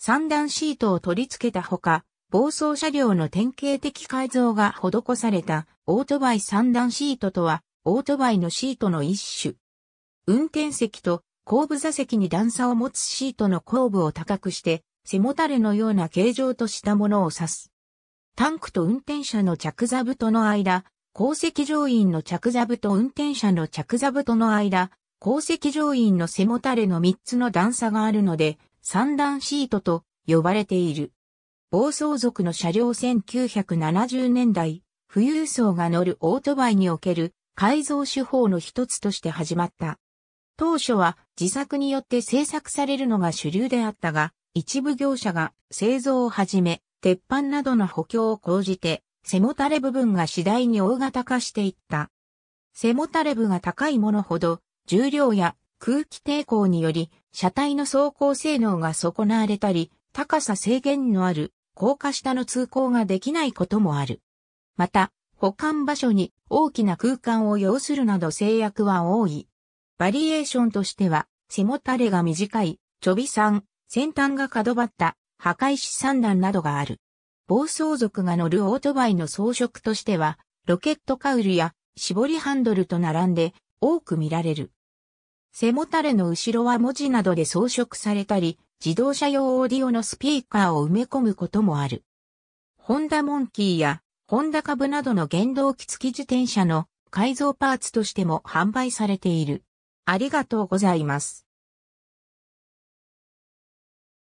三段シートを取り付けたほか、暴走車両の典型的改造が施されたオートバイ三段シートとは、オートバイのシートの一種。運転席と後部座席に段差を持つシートの後部を高くして、背もたれのような形状としたものを指す。タンクと運転者の着座部との間、後席乗員の着座部と運転者の着座部との間、後席乗員の背もたれの3つの段差があるので、三段シートと呼ばれている。暴走族の車両1970年代、富裕層が乗るオートバイにおける改造手法の一つとして始まった。当初は自作によって製作されるのが主流であったが、一部業者が製造を始め、鉄板などの補強を講じて、背もたれ部分が次第に大型化していった。背もたれ部が高いものほど、重量や空気抵抗により、車体の走行性能が損なわれたり、高さ制限のある高架下の通行ができないこともある。また、保管場所に大きな空間を要するなど制約は多い。バリエーションとしては、背もたれが短い、ちょびさん、先端が角張った、破壊し三段などがある。暴走族が乗るオートバイの装飾としては、ロケットカウルや絞りハンドルと並んで多く見られる。背もたれの後ろは文字などで装飾されたり、自動車用オーディオのスピーカーを埋め込むこともある。ホンダモンキーやホンダ株などの原動機付き自転車の改造パーツとしても販売されている。ありがとうございます。